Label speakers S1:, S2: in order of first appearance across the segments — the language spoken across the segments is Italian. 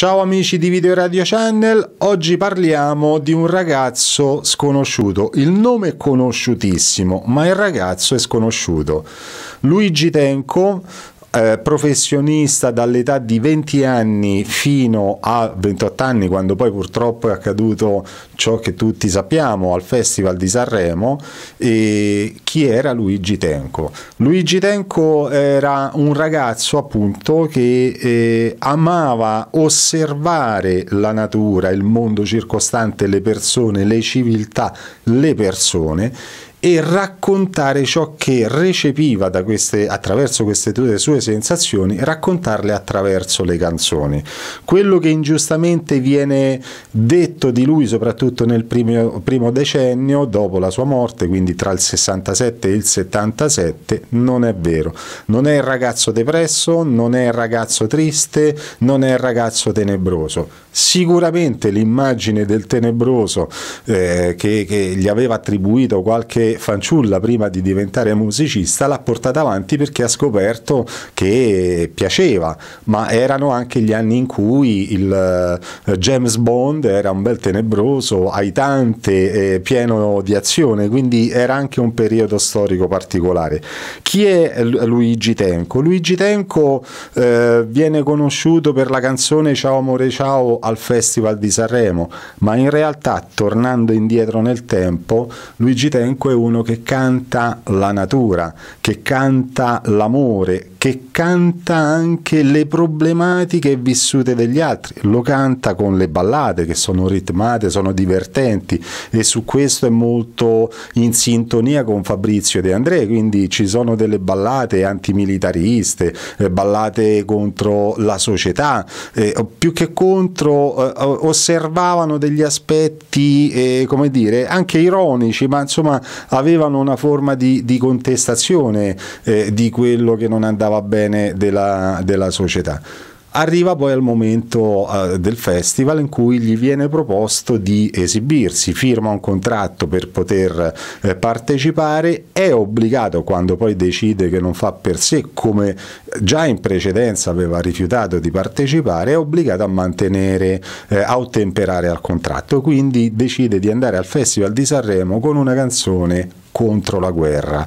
S1: Ciao amici di Video Radio Channel, oggi parliamo di un ragazzo sconosciuto. Il nome è conosciutissimo, ma il ragazzo è sconosciuto. Luigi Tenco eh, professionista dall'età di 20 anni fino a 28 anni, quando poi purtroppo è accaduto ciò che tutti sappiamo al Festival di Sanremo, e chi era Luigi Tenco? Luigi Tenco era un ragazzo appunto che eh, amava osservare la natura, il mondo circostante, le persone, le civiltà, le persone e raccontare ciò che recepiva queste, attraverso queste sue sensazioni, raccontarle attraverso le canzoni. Quello che ingiustamente viene detto di lui, soprattutto nel primo, primo decennio, dopo la sua morte, quindi tra il 67 e il 77, non è vero. Non è il ragazzo depresso, non è il ragazzo triste, non è il ragazzo tenebroso. Sicuramente l'immagine del tenebroso eh, che, che gli aveva attribuito qualche fanciulla prima di diventare musicista l'ha portata avanti perché ha scoperto che piaceva, ma erano anche gli anni in cui il eh, James Bond era un bel tenebroso, aitante, eh, pieno di azione, quindi era anche un periodo storico particolare. Chi è Luigi Tenco? Luigi Tenco eh, viene conosciuto per la canzone Ciao amore ciao al Festival di Sanremo, ma in realtà tornando indietro nel tempo, Luigi Tenco è uno che canta la natura, che canta l'amore, che canta anche le problematiche vissute degli altri, lo canta con le ballate che sono ritmate, sono divertenti e su questo è molto in sintonia con Fabrizio De André, quindi ci sono delle ballate antimilitariste, eh, ballate contro la società, eh, più che contro eh, eh, osservavano degli aspetti, eh, come dire, anche ironici, ma insomma avevano una forma di, di contestazione eh, di quello che non andava andava bene della, della società. Arriva poi al momento uh, del festival in cui gli viene proposto di esibirsi, firma un contratto per poter eh, partecipare, è obbligato quando poi decide che non fa per sé, come già in precedenza aveva rifiutato di partecipare, è obbligato a mantenere, eh, a ottemperare al contratto, quindi decide di andare al Festival di Sanremo con una canzone contro la guerra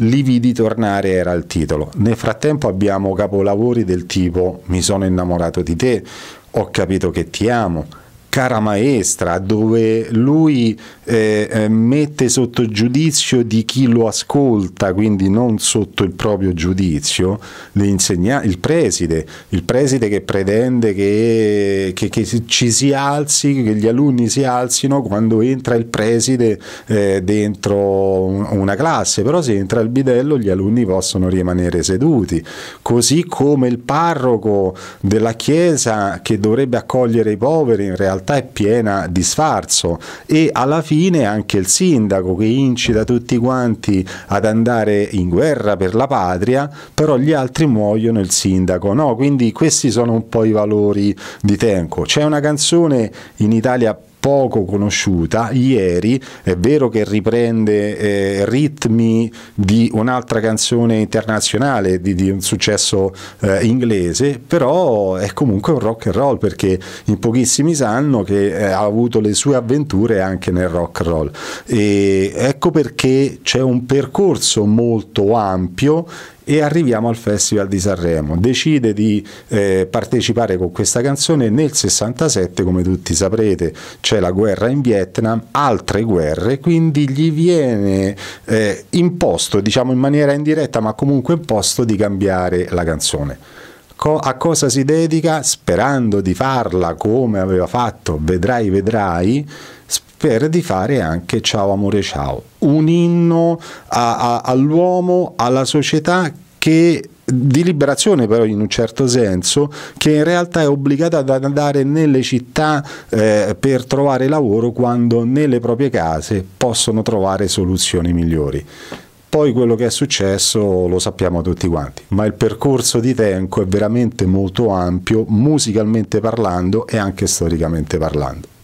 S1: li vidi tornare era il titolo. Nel frattempo abbiamo capolavori del tipo Mi sono innamorato di te, Ho capito che ti amo, cara maestra, dove lui eh, eh, mette sotto giudizio di chi lo ascolta, quindi non sotto il proprio giudizio, il preside, il preside che pretende che, che, che, ci si alzi, che gli alunni si alzino quando entra il preside eh, dentro una classe, però se entra il bidello gli alunni possono rimanere seduti, così come il parroco della chiesa che dovrebbe accogliere i poveri in realtà realtà è piena di sfarzo e alla fine anche il sindaco che incita tutti quanti ad andare in guerra per la patria, però gli altri muoiono il sindaco, no? Quindi questi sono un po' i valori di Tenco. C'è una canzone in Italia poco conosciuta, ieri è vero che riprende eh, ritmi di un'altra canzone internazionale di, di un successo eh, inglese, però è comunque un rock and roll perché in pochissimi sanno che eh, ha avuto le sue avventure anche nel rock and roll. E ecco perché c'è un percorso molto ampio e arriviamo al Festival di Sanremo. Decide di eh, partecipare con questa canzone nel 67, come tutti saprete, c'è la guerra in Vietnam, altre guerre, quindi gli viene eh, imposto, diciamo in maniera indiretta, ma comunque imposto di cambiare la canzone co- a cosa si dedica sperando di farla come aveva fatto Vedrai Vedrai, spera di fare anche Ciao Amore Ciao, un inno a, a, all'uomo, alla società che di liberazione però in un certo senso che in realtà è obbligata ad andare nelle città eh, per trovare lavoro quando nelle proprie case possono trovare soluzioni migliori. Poi quello che è successo lo sappiamo tutti quanti, ma il percorso di Tenco è veramente molto ampio, musicalmente parlando e anche storicamente parlando.